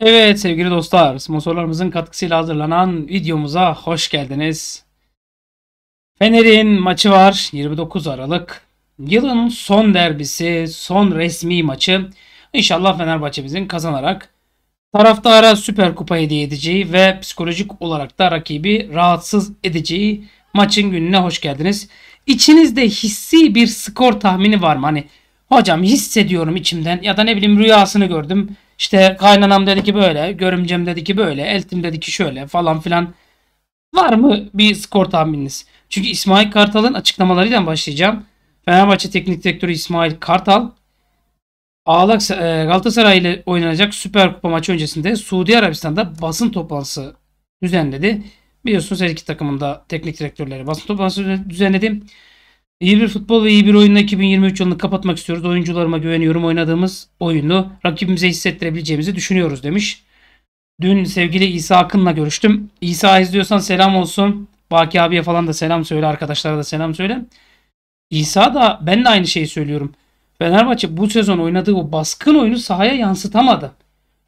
Evet sevgili dostlar, sponsorlarımızın katkısıyla hazırlanan videomuza hoş geldiniz. Fener'in maçı var 29 Aralık. Yılın son derbisi, son resmi maçı. İnşallah Fenerbahçe bizim kazanarak taraftara Süper Kupa hediye edeceği ve psikolojik olarak da rakibi rahatsız edeceği maçın gününe hoş geldiniz. İçinizde hissi bir skor tahmini var mı? Hani hocam hissediyorum içimden ya da ne bileyim rüyasını gördüm. İşte kaynanam dedi ki böyle, görümcem dedi ki böyle, eltim dedi ki şöyle falan filan. Var mı bir skor tahmininiz? Çünkü İsmail Kartal'ın açıklamalarıyla başlayacağım. Fenerbahçe Teknik Direktörü İsmail Kartal Ağlak e, Galatasaray ile oynanacak Süper Kupa maçı öncesinde Suudi Arabistan'da basın toplantısı düzenledi. Biliyorsunuz her iki takımın da teknik direktörleri basın toplantısı düzenledi. İyi bir futbol ve iyi bir oyunla 2023 yılını kapatmak istiyoruz. Oyuncularıma güveniyorum. Oynadığımız oyunu rakibimize hissettirebileceğimizi düşünüyoruz demiş. Dün sevgili İsa Akın'la görüştüm. İsa izliyorsan selam olsun. Baki abiye falan da selam söyle. Arkadaşlara da selam söyle. İsa da ben de aynı şeyi söylüyorum. Fenerbahçe bu sezon oynadığı o baskın oyunu sahaya yansıtamadı.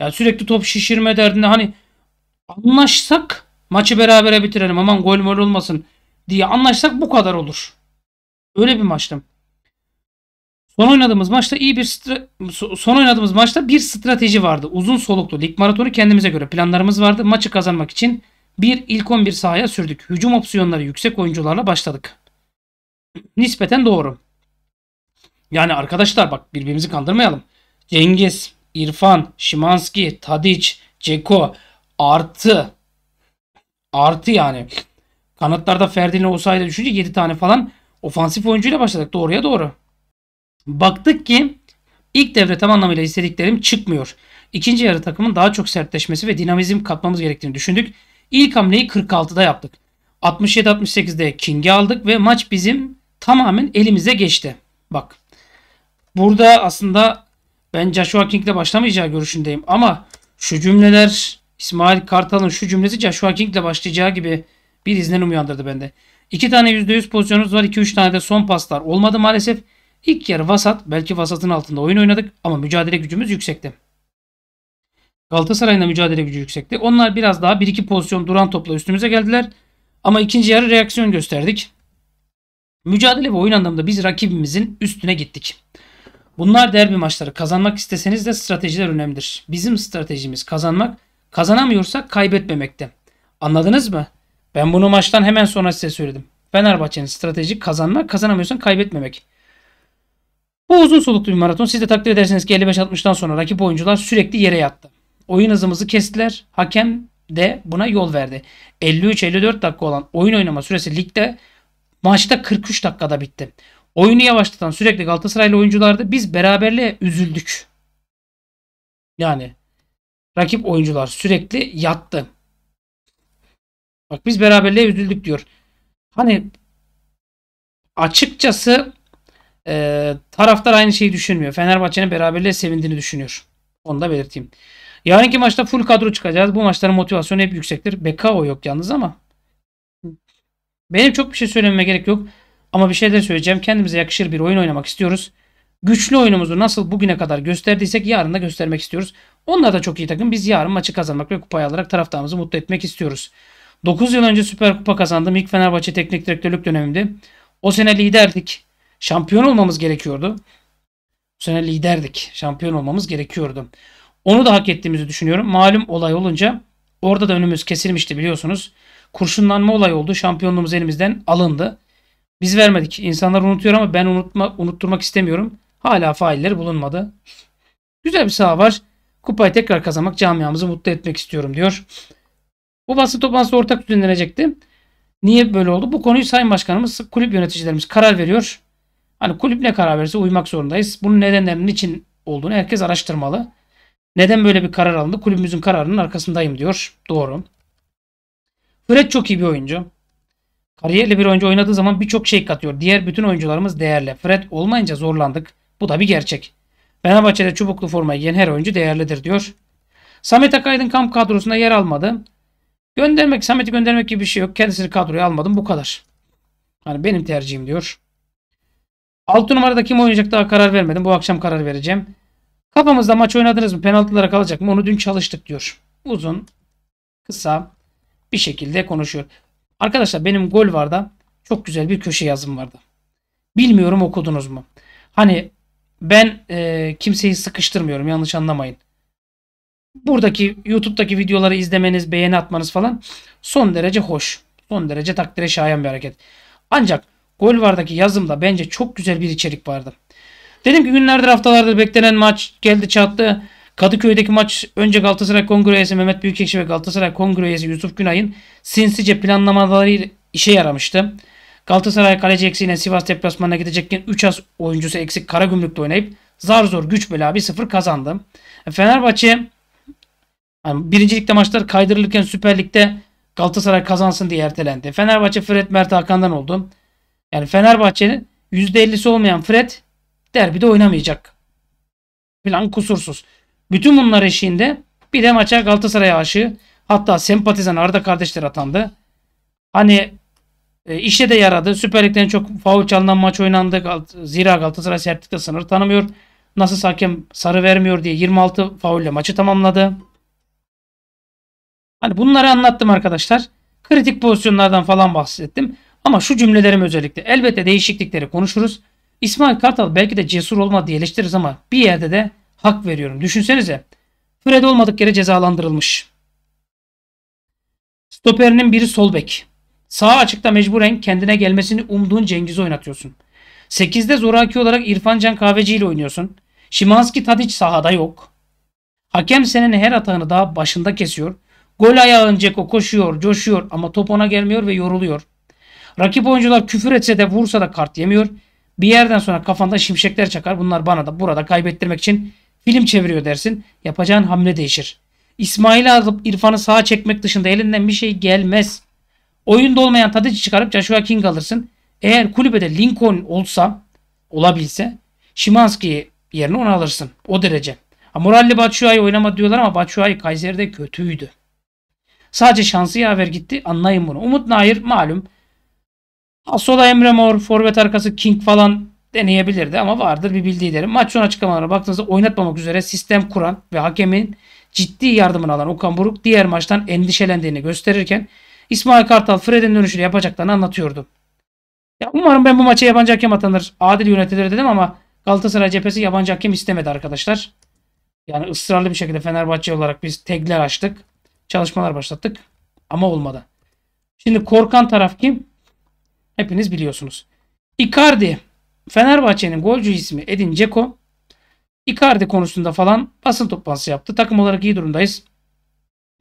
Ya sürekli top şişirme derdinde hani anlaşsak maçı berabere bitirelim aman gol mol olmasın diye anlaşsak bu kadar olur. Öyle bir maçtım. Son oynadığımız maçta iyi bir son oynadığımız maçta bir strateji vardı. Uzun soluklu lig maratonu kendimize göre planlarımız vardı. Maçı kazanmak için bir ilk 11 sahaya sürdük. Hücum opsiyonları yüksek oyuncularla başladık. Nispeten doğru. Yani arkadaşlar bak birbirimizi kandırmayalım. Cengiz, İrfan, Şimanski, Tadiç, Ceko artı artı yani kanatlarda Ferdi'yle olsaydı düşünce 7 tane falan Ofansif oyuncuyla başladık doğruya doğru. Baktık ki ilk devre tam anlamıyla istediklerim çıkmıyor. İkinci yarı takımın daha çok sertleşmesi ve dinamizm katmamız gerektiğini düşündük. İlk hamleyi 46'da yaptık. 67-68'de King'i aldık ve maç bizim tamamen elimize geçti. Bak burada aslında ben Joshua King'le başlamayacağı görüşündeyim ama şu cümleler İsmail Kartal'ın şu cümlesi Joshua King'le başlayacağı gibi bir izlenim uyandırdı bende. 2 tane %100 pozisyonumuz var. 2-3 tane de son paslar olmadı maalesef. İlk yarı vasat. Belki vasatın altında oyun oynadık ama mücadele gücümüz yüksekti. Galatasaray'ın da mücadele gücü yüksekti. Onlar biraz daha 1-2 pozisyon duran topla üstümüze geldiler. Ama ikinci yarı reaksiyon gösterdik. Mücadele ve oyun anlamında biz rakibimizin üstüne gittik. Bunlar derbi maçları. Kazanmak isteseniz de stratejiler önemlidir. Bizim stratejimiz kazanmak, kazanamıyorsak kaybetmemekte. Anladınız mı? Ben bunu maçtan hemen sonra size söyledim. Fenerbahçe'nin stratejik kazanmak, kazanamıyorsan kaybetmemek. Bu uzun soluklu bir maraton. Siz de takdir ederseniz ki 55-60'dan sonra rakip oyuncular sürekli yere yattı. Oyun hızımızı kestiler. Hakem de buna yol verdi. 53-54 dakika olan oyun oynama süresi ligde maçta 43 dakikada bitti. Oyunu yavaşlatan sürekli Galatasaraylı oyunculardı. Biz beraberliğe üzüldük. Yani rakip oyuncular sürekli yattı. Bak biz beraberliğe üzüldük diyor. Hani açıkçası e, taraftar aynı şeyi düşünmüyor. Fenerbahçe'nin beraberliğe sevindiğini düşünüyor. Onu da belirteyim. Yarınki maçta full kadro çıkacağız. Bu maçların motivasyonu hep yüksektir. Bekao yok yalnız ama. Benim çok bir şey söylememe gerek yok. Ama bir şey de söyleyeceğim. Kendimize yakışır bir oyun oynamak istiyoruz. Güçlü oyunumuzu nasıl bugüne kadar gösterdiysek yarın da göstermek istiyoruz. Onlar da çok iyi takım. Biz yarın maçı kazanmak ve kupayı alarak taraftarımızı mutlu etmek istiyoruz. 9 yıl önce Süper Kupa kazandım İlk Fenerbahçe teknik direktörlük dönemimde. O sene liderdik. Şampiyon olmamız gerekiyordu. O sene liderdik. Şampiyon olmamız gerekiyordu. Onu da hak ettiğimizi düşünüyorum. Malum olay olunca orada da önümüz kesilmişti biliyorsunuz. Kurşunlanma olayı oldu. Şampiyonluğumuz elimizden alındı. Biz vermedik. İnsanlar unutuyor ama ben unutma, unutturmak istemiyorum. Hala failleri bulunmadı. Güzel bir saha var. Kupayı tekrar kazanmak camiamızı mutlu etmek istiyorum diyor. Bu basın toplantısı ortak düzenlenecekti. Niye böyle oldu? Bu konuyu Sayın Başkanımız, kulüp yöneticilerimiz karar veriyor. Hani kulüp ne karar verirse uymak zorundayız. Bunun nedenlerinin için olduğunu herkes araştırmalı. Neden böyle bir karar alındı? Kulübümüzün kararının arkasındayım diyor. Doğru. Fred çok iyi bir oyuncu. Kariyerli bir oyuncu oynadığı zaman birçok şey katıyor. Diğer bütün oyuncularımız değerli. Fred olmayınca zorlandık. Bu da bir gerçek. Fenerbahçe'de çubuklu forma giyen her oyuncu değerlidir diyor. Samet Akaydın kamp kadrosunda yer almadı. Göndermek, Samet'i göndermek gibi bir şey yok. Kendisini kadroya almadım. Bu kadar. Hani benim tercihim diyor. 6 numarada kim oynayacak daha karar vermedim. Bu akşam karar vereceğim. Kafamızda maç oynadınız mı? Penaltılara kalacak mı? Onu dün çalıştık diyor. Uzun, kısa bir şekilde konuşuyor. Arkadaşlar benim gol vardı. çok güzel bir köşe yazım vardı. Bilmiyorum okudunuz mu? Hani ben e, kimseyi sıkıştırmıyorum yanlış anlamayın buradaki YouTube'daki videoları izlemeniz, beğeni atmanız falan son derece hoş. Son derece takdire şayan bir hareket. Ancak gol Golvar'daki yazımda bence çok güzel bir içerik vardı. Dedim ki günlerdir haftalardır beklenen maç geldi çattı. Kadıköy'deki maç önce Galatasaray Kongre Üyesi Mehmet Büyükekşi ve Galatasaray Kongre Üyesi Yusuf Günay'ın sinsice planlamaları işe yaramıştı. Galatasaray kaleci eksiğine Sivas deplasmanına gidecekken 3 as oyuncusu eksik kara Karagümrük'te oynayıp zar zor güç bela 1-0 kazandı. Fenerbahçe yani birincilikte maçlar kaydırılırken Süper Lig'de Galatasaray kazansın diye ertelendi. Fenerbahçe Fred Mert Hakan'dan oldu. Yani Fenerbahçe'nin %50'si olmayan Fred derbide oynamayacak. Plan kusursuz. Bütün bunlar eşiğinde bir de maça Galatasaray aşığı hatta sempatizan Arda kardeşler atandı. Hani e, işe de yaradı. Süper Lig'den çok faul çalınan maç oynandı. Zira Galatasaray sertlikte sınır tanımıyor. Nasıl hakem sarı vermiyor diye 26 faulle maçı tamamladı. Hani bunları anlattım arkadaşlar. Kritik pozisyonlardan falan bahsettim. Ama şu cümlelerim özellikle elbette değişiklikleri konuşuruz. İsmail Kartal belki de cesur olmadı eleştiririz ama bir yerde de hak veriyorum. Düşünsenize Fred olmadık yere cezalandırılmış. Stoperinin biri sol bek. Sağ açıkta mecburen kendine gelmesini umduğun Cengiz'i oynatıyorsun. 8'de zoraki olarak İrfan Can Kahveci ile oynuyorsun. Şimanski Tadic sahada yok. Hakem senin her atağını daha başında kesiyor. Gol ayağın Ceko koşuyor, coşuyor ama top ona gelmiyor ve yoruluyor. Rakip oyuncular küfür etse de vursa da kart yemiyor. Bir yerden sonra kafanda şimşekler çakar. Bunlar bana da burada kaybettirmek için film çeviriyor dersin. Yapacağın hamle değişir. İsmail'i alıp İrfan'ı sağa çekmek dışında elinden bir şey gelmez. Oyunda olmayan Tadic'i çıkarıp Joshua King alırsın. Eğer kulübede Lincoln olsa, olabilse Şimanski yerine onu alırsın. O derece. Ha, moralli Batshuayi oynamadı diyorlar ama Batshuayi Kayseri'de kötüydü. Sadece şansı yaver gitti. Anlayın bunu. Umut Nair malum. Sola Emre Mor, forvet arkası King falan deneyebilirdi ama vardır bir bildiği derim. Maç sonu açıklamalarına baktığınızda oynatmamak üzere sistem kuran ve hakemin ciddi yardımını alan Okan Buruk diğer maçtan endişelendiğini gösterirken İsmail Kartal Fred'in dönüşünü yapacaklarını anlatıyordu. Ya umarım ben bu maça yabancı hakem atanır, adil yönetilir dedim ama Galatasaray cephesi yabancı hakem istemedi arkadaşlar. Yani ısrarlı bir şekilde Fenerbahçe olarak biz tekler açtık çalışmalar başlattık. Ama olmadı. Şimdi korkan taraf kim? Hepiniz biliyorsunuz. Icardi Fenerbahçe'nin golcü ismi Edin Ceko. Icardi konusunda falan basın toplantısı yaptı. Takım olarak iyi durumdayız.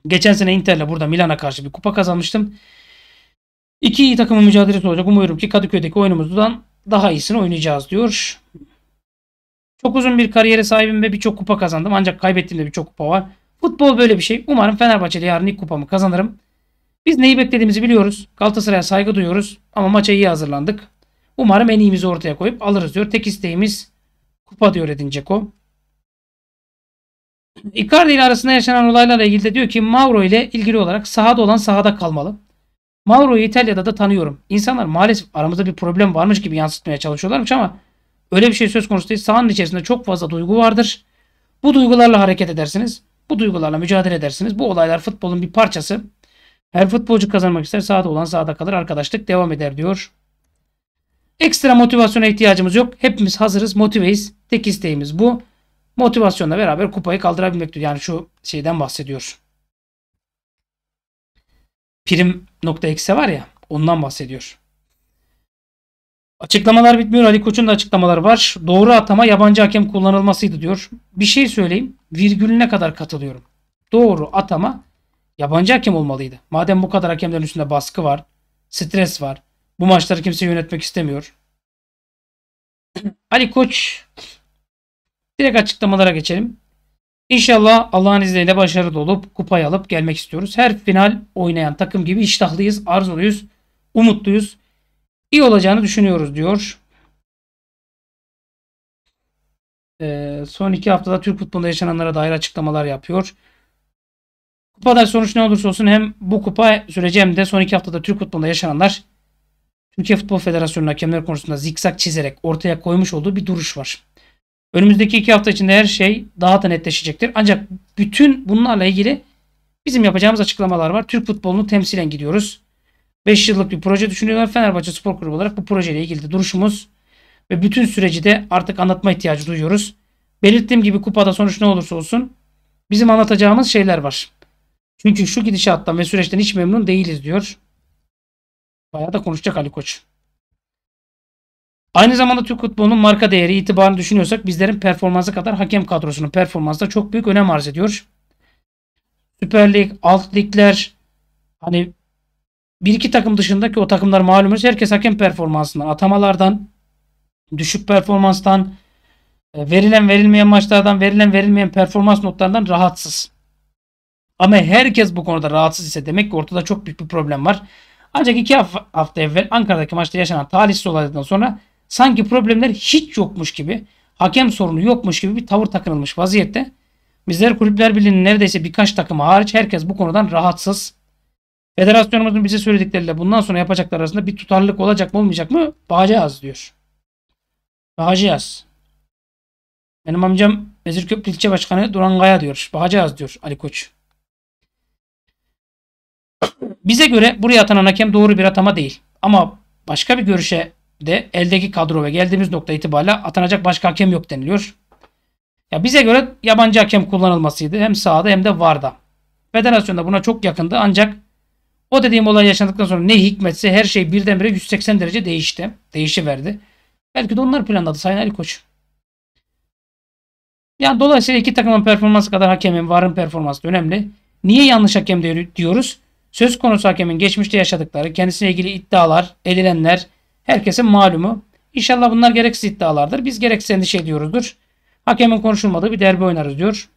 Geçen sene Inter'le burada Milan'a karşı bir kupa kazanmıştım. İki iyi takımın mücadelesi olacak. Umuyorum ki Kadıköy'deki oyunumuzdan daha iyisini oynayacağız diyor. Çok uzun bir kariyere sahibim ve birçok kupa kazandım. Ancak kaybettiğimde birçok kupa var. Futbol böyle bir şey. Umarım Fenerbahçe'de yarın ilk kupamı kazanırım. Biz neyi beklediğimizi biliyoruz. Galatasaray'a saygı duyuyoruz. Ama maça iyi hazırlandık. Umarım en iyimizi ortaya koyup alırız diyor. Tek isteğimiz kupa diyor Edin Dzeko. Icardi ile arasında yaşanan olaylarla ilgili de diyor ki Mauro ile ilgili olarak sahada olan sahada kalmalı. Mauro'yu İtalya'da da tanıyorum. İnsanlar maalesef aramızda bir problem varmış gibi yansıtmaya çalışıyorlarmış ama öyle bir şey söz konusu değil. Sahanın içerisinde çok fazla duygu vardır. Bu duygularla hareket edersiniz. Bu duygularla mücadele edersiniz. Bu olaylar futbolun bir parçası. Her futbolcu kazanmak ister. Sahada olan sahada kalır. Arkadaşlık devam eder diyor. Ekstra motivasyona ihtiyacımız yok. Hepimiz hazırız. Motiveyiz. Tek isteğimiz bu. Motivasyonla beraber kupayı kaldırabilmek diyor. Yani şu şeyden bahsediyor. Prim nokta eksi var ya. Ondan bahsediyor. Açıklamalar bitmiyor. Ali Koç'un da açıklamaları var. Doğru atama yabancı hakem kullanılmasıydı diyor. Bir şey söyleyeyim virgülüne kadar katılıyorum. Doğru atama yabancı hakem olmalıydı. Madem bu kadar hakemlerin üstünde baskı var, stres var. Bu maçları kimse yönetmek istemiyor. Ali Koç direkt açıklamalara geçelim. İnşallah Allah'ın izniyle başarılı olup kupayı alıp gelmek istiyoruz. Her final oynayan takım gibi iştahlıyız, arzuluyuz, umutluyuz. İyi olacağını düşünüyoruz diyor. E, son iki haftada Türk futbolunda yaşananlara dair açıklamalar yapıyor. Kupada sonuç ne olursa olsun hem bu kupa süreci hem de son iki haftada Türk futbolunda yaşananlar Türkiye Futbol Federasyonu hakemler konusunda zikzak çizerek ortaya koymuş olduğu bir duruş var. Önümüzdeki iki hafta içinde her şey daha da netleşecektir. Ancak bütün bunlarla ilgili bizim yapacağımız açıklamalar var. Türk futbolunu temsilen gidiyoruz. 5 yıllık bir proje düşünüyorlar. Fenerbahçe Spor Kulübü olarak bu projeyle ilgili de duruşumuz ve bütün süreci de artık anlatma ihtiyacı duyuyoruz. Belirttiğim gibi kupada sonuç ne olursa olsun bizim anlatacağımız şeyler var. Çünkü şu gidişattan ve süreçten hiç memnun değiliz diyor. Bayağı da konuşacak Ali Koç. Aynı zamanda Türk futbolunun marka değeri itibarını düşünüyorsak bizlerin performansı kadar hakem kadrosunun performansı da çok büyük önem arz ediyor. Süper Lig, alt ligler hani bir iki takım dışındaki o takımlar malumunuz herkes hakem performansından, atamalardan düşük performanstan, e, verilen verilmeyen maçlardan, verilen verilmeyen performans notlarından rahatsız. Ama herkes bu konuda rahatsız ise demek ki ortada çok büyük bir problem var. Ancak iki hafta evvel Ankara'daki maçta yaşanan talihsiz olaydan sonra sanki problemler hiç yokmuş gibi, hakem sorunu yokmuş gibi bir tavır takınılmış vaziyette. Bizler Kulüpler Birliği'nin neredeyse birkaç takımı hariç herkes bu konudan rahatsız. Federasyonumuzun bize söyledikleriyle bundan sonra yapacaklar arasında bir tutarlılık olacak mı olmayacak mı bakacağız diyor. Bakacağız. Benim amcam Vezirköprü ilçe başkanı Duran Gaya diyor. Bakacağız diyor Ali Koç. Bize göre buraya atanan hakem doğru bir atama değil. Ama başka bir görüşe de eldeki kadro ve geldiğimiz nokta itibariyle atanacak başka hakem yok deniliyor. Ya bize göre yabancı hakem kullanılmasıydı. Hem sahada hem de VAR'da. Federasyonda buna çok yakındı ancak o dediğim olay yaşandıktan sonra ne hikmetse her şey birdenbire 180 derece değişti. Değişiverdi. Belki de onlar planladı Sayın Ali Koç. Yani dolayısıyla iki takımın performansı kadar hakemin varın performansı önemli. Niye yanlış hakem diyoruz? Söz konusu hakemin geçmişte yaşadıkları, kendisine ilgili iddialar, edilenler, herkesin malumu. İnşallah bunlar gereksiz iddialardır. Biz gereksiz endişe ediyoruzdur. Hakemin konuşulmadığı bir derbi oynarız diyor.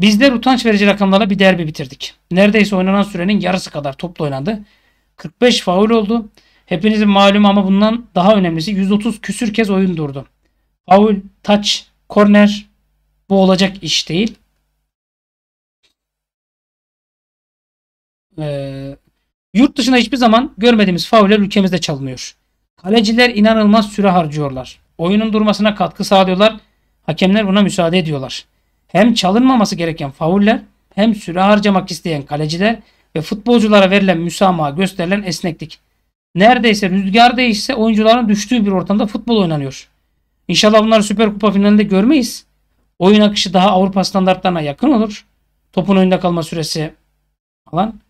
Bizler utanç verici rakamlarla bir derbi bitirdik. Neredeyse oynanan sürenin yarısı kadar toplu oynandı. 45 faul oldu. Hepinizin malum ama bundan daha önemlisi 130 küsür kez oyun durdu. Faul, taç, korner bu olacak iş değil. Ee, yurt dışında hiçbir zaman görmediğimiz fauller ülkemizde çalınıyor. Kaleciler inanılmaz süre harcıyorlar. Oyunun durmasına katkı sağlıyorlar. Hakemler buna müsaade ediyorlar. Hem çalınmaması gereken fauller hem süre harcamak isteyen kaleciler ve futbolculara verilen müsamaha gösterilen esneklik neredeyse rüzgar değişse oyuncuların düştüğü bir ortamda futbol oynanıyor. İnşallah bunları Süper Kupa finalinde görmeyiz. Oyun akışı daha Avrupa standartlarına yakın olur. Topun oyunda kalma süresi falan.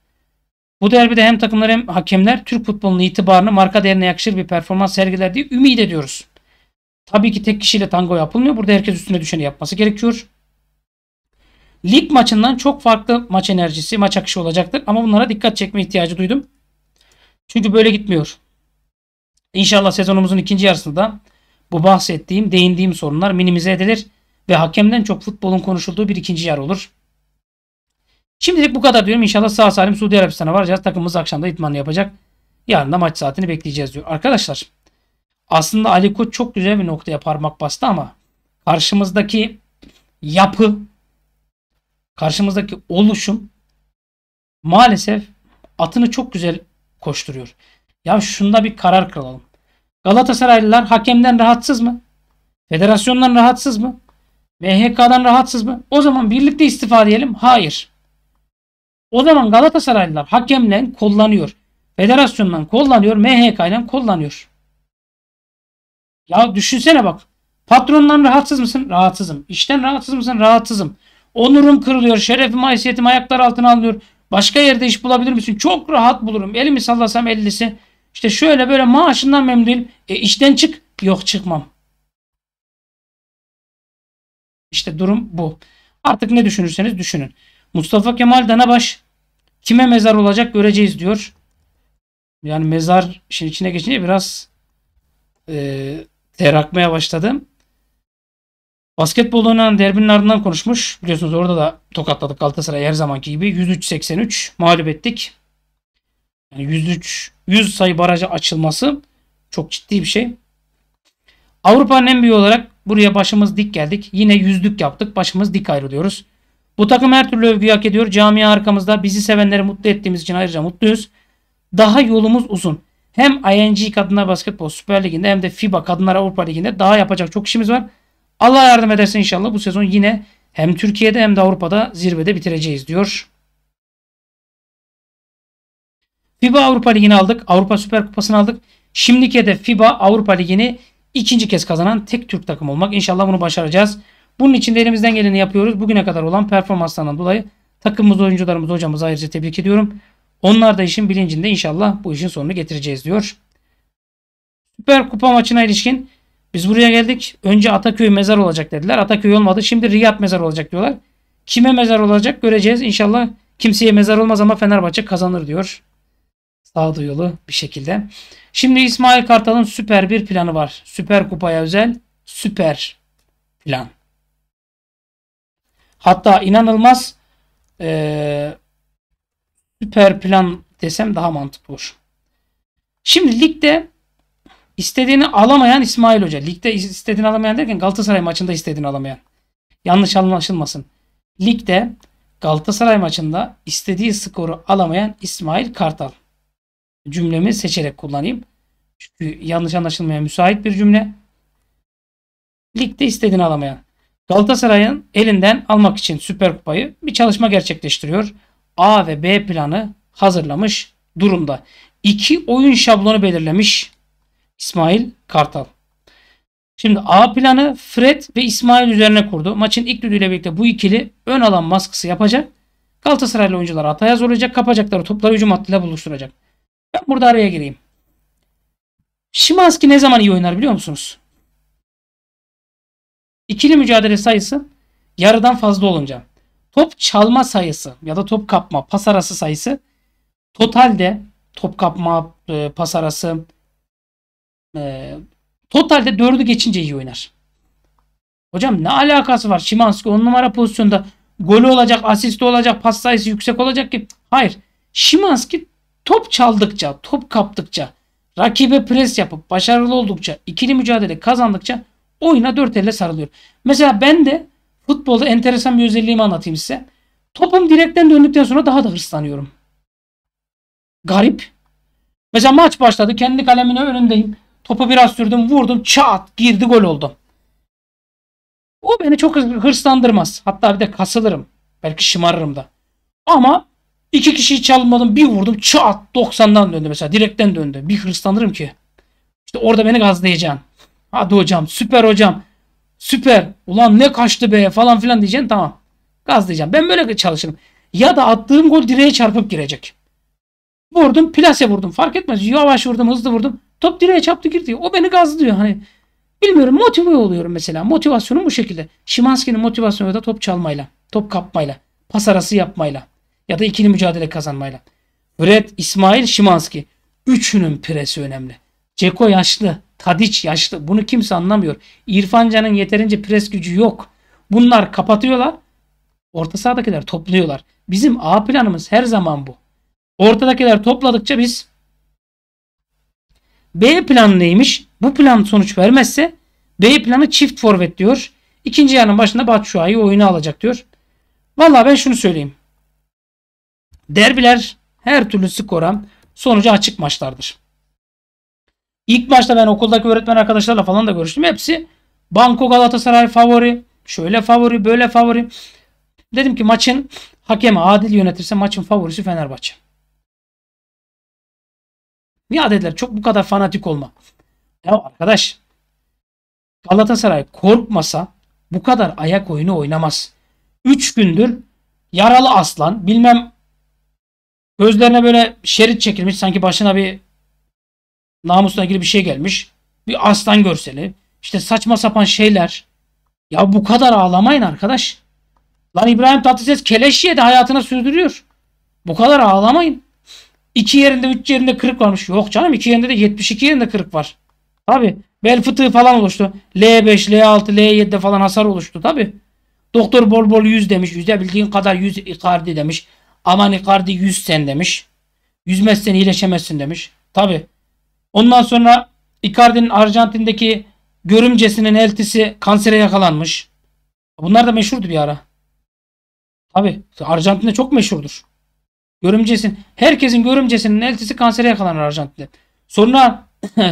Bu derbide hem takımlar hem hakemler Türk futbolunun itibarını marka değerine yakışır bir performans sergiler diye ümit ediyoruz. Tabii ki tek kişiyle tango yapılmıyor. Burada herkes üstüne düşeni yapması gerekiyor. Lig maçından çok farklı maç enerjisi, maç akışı olacaktır. Ama bunlara dikkat çekme ihtiyacı duydum. Çünkü böyle gitmiyor. İnşallah sezonumuzun ikinci yarısında bu bahsettiğim, değindiğim sorunlar minimize edilir ve hakemden çok futbolun konuşulduğu bir ikinci yarı olur. Şimdilik bu kadar diyorum. İnşallah sağ salim Suudi Arabistan'a varacağız. Takımımız akşamda itmanını yapacak. Yarın da maç saatini bekleyeceğiz diyor. Arkadaşlar aslında Ali Koç çok güzel bir noktaya parmak bastı ama karşımızdaki yapı, karşımızdaki oluşum maalesef atını çok güzel koşturuyor. Ya şunda bir karar kılalım. Galatasaraylılar hakemden rahatsız mı? Federasyondan rahatsız mı? MHK'dan rahatsız mı? O zaman birlikte istifa diyelim. Hayır. O zaman Galatasaraylılar hakemle kullanıyor. Federasyondan kullanıyor. MHK'dan kullanıyor. Ya düşünsene bak. Patrondan rahatsız mısın? Rahatsızım. İşten rahatsız mısın? Rahatsızım. Onurum kırılıyor. Şerefim, haysiyetim ayaklar altına alınıyor. Başka yerde iş bulabilir misin? Çok rahat bulurum. Elimi sallasam ellisi. İşte şöyle böyle maaşından memnun değilim. E işten çık. Yok çıkmam. İşte durum bu. Artık ne düşünürseniz düşünün. Mustafa Kemal Danabaş kime mezar olacak göreceğiz diyor. Yani mezar işin içine geçince biraz e, terakmaya başladım. Basketbol oynanan derbinin ardından konuşmuş. Biliyorsunuz orada da tokatladık Galatasaray her zamanki gibi. 103-83 mağlup ettik. Yani 103 100 sayı barajı açılması çok ciddi bir şey. Avrupa'nın en büyüğü olarak buraya başımız dik geldik. Yine yüzlük yaptık. Başımız dik ayrılıyoruz. Bu takım her türlü övgü hak ediyor. Camia arkamızda. Bizi sevenleri mutlu ettiğimiz için ayrıca mutluyuz. Daha yolumuz uzun. Hem ING Kadınlar Basketbol Süper Ligi'nde hem de FIBA Kadınlar Avrupa Ligi'nde daha yapacak çok işimiz var. Allah yardım ederse inşallah bu sezon yine hem Türkiye'de hem de Avrupa'da zirvede bitireceğiz diyor. FIBA Avrupa Ligi'ni aldık. Avrupa Süper Kupası'nı aldık. Şimdiki de FIBA Avrupa Ligi'ni ikinci kez kazanan tek Türk takım olmak. İnşallah bunu başaracağız. Bunun için de elimizden geleni yapıyoruz. Bugüne kadar olan performanslarından dolayı takımımız, oyuncularımız, hocamız ayrıca tebrik ediyorum. Onlar da işin bilincinde inşallah bu işin sonunu getireceğiz diyor. Süper Kupa maçına ilişkin biz buraya geldik. Önce Ataköy mezar olacak dediler. Ataköy olmadı. Şimdi Riyad mezar olacak diyorlar. Kime mezar olacak göreceğiz. İnşallah kimseye mezar olmaz ama Fenerbahçe kazanır diyor. Sağduyulu bir şekilde. Şimdi İsmail Kartal'ın süper bir planı var. Süper kupaya özel süper plan. Hatta inanılmaz ee, süper plan desem daha mantıklı olur. Şimdi ligde İstediğini alamayan İsmail Hoca. Ligde istediğini alamayan derken Galatasaray maçında istediğini alamayan. Yanlış anlaşılmasın. Ligde Galatasaray maçında istediği skoru alamayan İsmail Kartal. Cümlemi seçerek kullanayım. Çünkü yanlış anlaşılmaya müsait bir cümle. Ligde istediğini alamayan. Galatasaray'ın elinden almak için Süper Kupayı bir çalışma gerçekleştiriyor. A ve B planı hazırlamış durumda. İki oyun şablonu belirlemiş. İsmail Kartal. Şimdi A planı Fred ve İsmail üzerine kurdu. Maçın ilk düdüğüyle birlikte bu ikili ön alan baskısı yapacak. Galatasaraylı oyuncular ataya zorlayacak. Kapacakları topları hücum hattıyla buluşturacak. Ben burada araya gireyim. Şimanski ne zaman iyi oynar biliyor musunuz? İkili mücadele sayısı yarıdan fazla olunca. Top çalma sayısı ya da top kapma pas arası sayısı totalde top kapma, e, pas arası, e, totalde dördü geçince iyi oynar. Hocam ne alakası var? Şimanski on numara pozisyonda golü olacak, asisti olacak, pas sayısı yüksek olacak ki. Hayır. Şimanski top çaldıkça, top kaptıkça, rakibe pres yapıp başarılı oldukça, ikili mücadele kazandıkça oyuna dört elle sarılıyor. Mesela ben de futbolda enteresan bir özelliğimi anlatayım size. Topum direkten döndükten sonra daha da hırslanıyorum. Garip. Mesela maç başladı. Kendi kalemine önündeyim. Topu biraz sürdüm vurdum çat girdi gol oldu. O beni çok hırslandırmaz. Hatta bir de kasılırım. Belki şımarırım da. Ama iki kişiyi çalmadım bir vurdum çat 90'dan döndü mesela. Direkten döndü. Bir hırslanırım ki. İşte orada beni gazlayacaksın. Hadi hocam süper hocam. Süper. Ulan ne kaçtı be falan filan diyeceksin tamam. Gazlayacağım. Ben böyle çalışırım. Ya da attığım gol direğe çarpıp girecek. Vurdum plase vurdum. Fark etmez. Yavaş vurdum hızlı vurdum. Top direğe çarptı girdi. O beni gazlıyor. Hani bilmiyorum motive oluyorum mesela. Motivasyonum bu şekilde. Şimanski'nin motivasyonu da top çalmayla, top kapmayla, pas arası yapmayla ya da ikili mücadele kazanmayla. Brett, İsmail, Şimanski. Üçünün presi önemli. Ceko yaşlı, Tadiç yaşlı. Bunu kimse anlamıyor. İrfan Can'ın yeterince pres gücü yok. Bunlar kapatıyorlar. Orta sahadakiler topluyorlar. Bizim A planımız her zaman bu. Ortadakiler topladıkça biz B planı neymiş? Bu plan sonuç vermezse B planı çift forvet diyor. İkinci yarının başında Batshuayi oyunu alacak diyor. Vallahi ben şunu söyleyeyim. Derbiler her türlü skora sonucu açık maçlardır. İlk başta ben okuldaki öğretmen arkadaşlarla falan da görüştüm. Hepsi Banko Galatasaray favori. Şöyle favori böyle favori. Dedim ki maçın hakemi adil yönetirse maçın favorisi Fenerbahçe. Niye dediler çok bu kadar fanatik olma. Ya arkadaş Galatasaray korkmasa bu kadar ayak oyunu oynamaz. 3 gündür yaralı aslan bilmem gözlerine böyle şerit çekilmiş sanki başına bir namusuna ilgili bir şey gelmiş. Bir aslan görseli. İşte saçma sapan şeyler. Ya bu kadar ağlamayın arkadaş. Lan İbrahim Tatlıses keleş de hayatına sürdürüyor. Bu kadar ağlamayın. 2 yerinde 3 yerinde kırık varmış. Yok canım 2 yerinde de 72 yerinde kırık var. Tabi bel fıtığı falan oluştu. L5, L6, L7'de falan hasar oluştu tabi. Doktor bol bol 100 demiş. Yüzde bildiğin kadar 100 ikardi demiş. Aman ikardi 100 sen demiş. Yüzmezsen iyileşemezsin demiş. Tabi. Ondan sonra Icardi'nin Arjantin'deki görümcesinin eltisi kansere yakalanmış. Bunlar da meşhurdu bir ara. Tabi Arjantin'de çok meşhurdur. Görümcesin, herkesin görümcesinin eltisi kansere yakalanır Arjantin'de. Sonra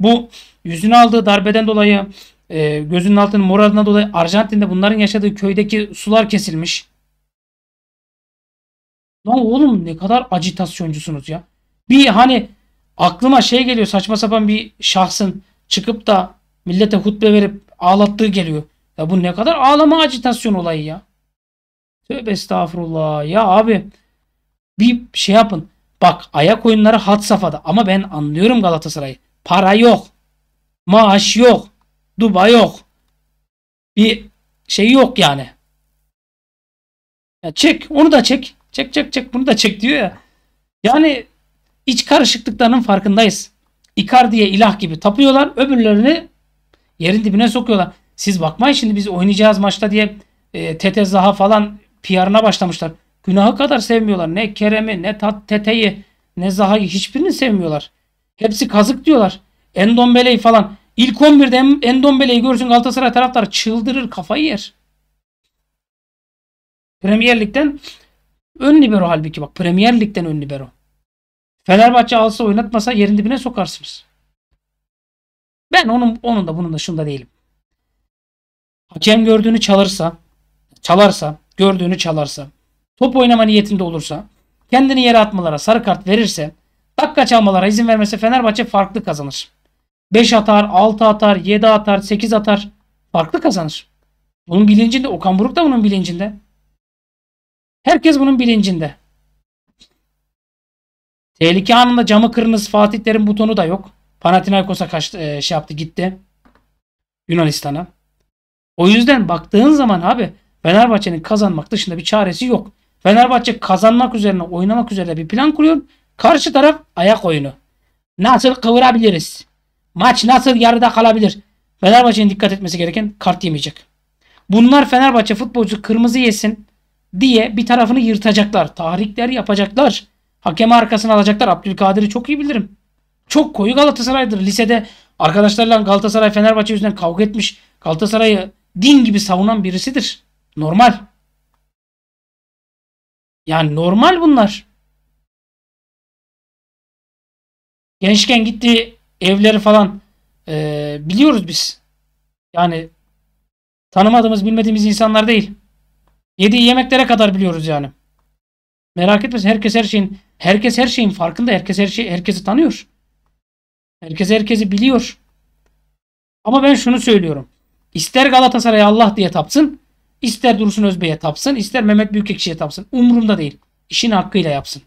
bu yüzünü aldığı darbeden dolayı e, gözünün altının moradına dolayı Arjantin'de bunların yaşadığı köydeki sular kesilmiş. Lan oğlum ne kadar acitasyoncusunuz ya. Bir hani aklıma şey geliyor saçma sapan bir şahsın çıkıp da millete hutbe verip ağlattığı geliyor. Ya bu ne kadar ağlama acitasyon olayı ya. Tövbe estağfurullah ya abi. Bir şey yapın. Bak ayak oyunları hat safhada. Ama ben anlıyorum Galatasaray'ı. Para yok. Maaş yok. Duba yok. Bir şey yok yani. Ya çek. Onu da çek. Çek çek çek. Bunu da çek diyor ya. Yani iç karışıklıklarının farkındayız. diye ilah gibi tapıyorlar. Öbürlerini yerin dibine sokuyorlar. Siz bakmayın şimdi biz oynayacağız maçta diye e, Tete Zaha falan PR'ına başlamışlar. Günahı kadar sevmiyorlar. Ne Kerem'i, ne Tat Tete'yi, ne Zaha'yı hiçbirini sevmiyorlar. Hepsi kazık diyorlar. Endombele'yi falan. İlk 11'de Endombele'yi görsün Galatasaray taraftarı çıldırır kafayı yer. Premier Lig'den ön libero halbuki bak. Premier Lig'den ön libero. Fenerbahçe alsa oynatmasa yerin dibine sokarsınız. Ben onun, onun da bunun da şunda değilim. Hakem gördüğünü çalırsa, çalarsa, gördüğünü çalarsa, top oynama niyetinde olursa, kendini yere atmalara sarı kart verirse, dakika çalmalara izin vermese Fenerbahçe farklı kazanır. 5 atar, 6 atar, 7 atar, 8 atar. Farklı kazanır. Bunun bilincinde. Okan Buruk da bunun bilincinde. Herkes bunun bilincinde. Tehlike anında camı kırınız Fatih Terim butonu da yok. Panathinaikos'a kaçtı, e, şey yaptı gitti. Yunanistan'a. O yüzden baktığın zaman abi Fenerbahçe'nin kazanmak dışında bir çaresi yok. Fenerbahçe kazanmak üzerine oynamak üzere bir plan kuruyor. Karşı taraf ayak oyunu. Nasıl kıvırabiliriz? Maç nasıl yarıda kalabilir? Fenerbahçe'nin dikkat etmesi gereken kart yemeyecek. Bunlar Fenerbahçe futbolcu kırmızı yesin diye bir tarafını yırtacaklar. Tahrikler yapacaklar. Hakemi arkasına alacaklar. Abdülkadir'i çok iyi bilirim. Çok koyu Galatasaray'dır. Lisede arkadaşlarıyla Galatasaray Fenerbahçe yüzünden kavga etmiş. Galatasaray'ı din gibi savunan birisidir. Normal. Yani normal bunlar. Gençken gittiği evleri falan e, biliyoruz biz. Yani tanımadığımız bilmediğimiz insanlar değil. Yediği yemeklere kadar biliyoruz yani. Merak etme herkes her şeyin herkes her şeyin farkında. Herkes her şeyi, herkesi tanıyor. Herkes herkesi biliyor. Ama ben şunu söylüyorum. İster Galatasaray Allah diye tapsın, İster Dursun Özbey'e tapsın, ister Mehmet Büyükekşi'ye tapsın. Umurumda değil. İşin hakkıyla yapsın.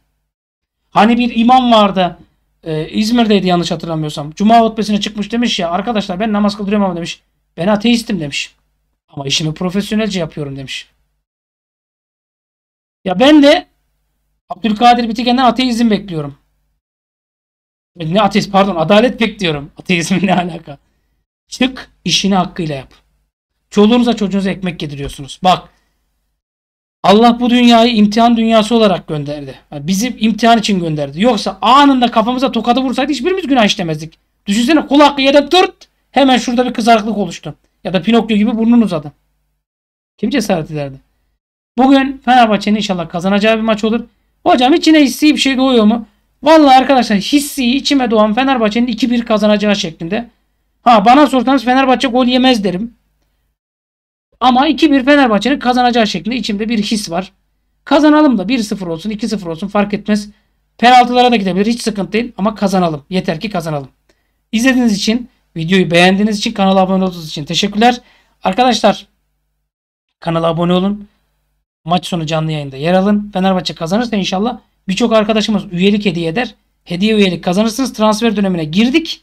Hani bir imam vardı. E, İzmir'deydi yanlış hatırlamıyorsam. Cuma hutbesine çıkmış demiş ya arkadaşlar ben namaz kıldırıyorum ama demiş. Ben ateistim demiş. Ama işimi profesyonelce yapıyorum demiş. Ya ben de Abdülkadir Bitigen'den ateizm bekliyorum. Ne ateist pardon adalet bekliyorum. Ateizmin ne alaka? Çık işini hakkıyla yap. Çoluğunuza çocuğunuza ekmek getiriyorsunuz. Bak Allah bu dünyayı imtihan dünyası olarak gönderdi. Yani bizi imtihan için gönderdi. Yoksa anında kafamıza tokadı vursaydı hiçbirimiz günah işlemezdik. Düşünsene kul hakkı yere tırt hemen şurada bir kızarıklık oluştu. Ya da Pinokyo gibi burnun uzadı. Kim cesaret ederdi? Bugün Fenerbahçe'nin inşallah kazanacağı bir maç olur. Hocam içine hissi bir şey doğuyor mu? Vallahi arkadaşlar hissi içime doğan Fenerbahçe'nin 2-1 kazanacağı şeklinde. Ha bana sorsanız Fenerbahçe gol yemez derim. Ama 2-1 Fenerbahçe'nin kazanacağı şeklinde içimde bir his var. Kazanalım da 1-0 olsun 2-0 olsun fark etmez. Penaltılara da gidebilir hiç sıkıntı değil ama kazanalım. Yeter ki kazanalım. İzlediğiniz için, videoyu beğendiğiniz için, kanala abone olduğunuz için teşekkürler. Arkadaşlar kanala abone olun. Maç sonu canlı yayında yer alın. Fenerbahçe kazanırsa inşallah birçok arkadaşımız üyelik hediye eder. Hediye üyelik kazanırsınız. Transfer dönemine girdik.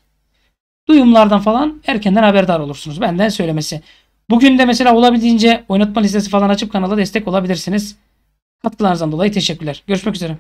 Duyumlardan falan erkenden haberdar olursunuz. Benden söylemesi. Bugün de mesela olabildiğince oynatma listesi falan açıp kanala destek olabilirsiniz. Katkılarınızdan dolayı teşekkürler. Görüşmek üzere.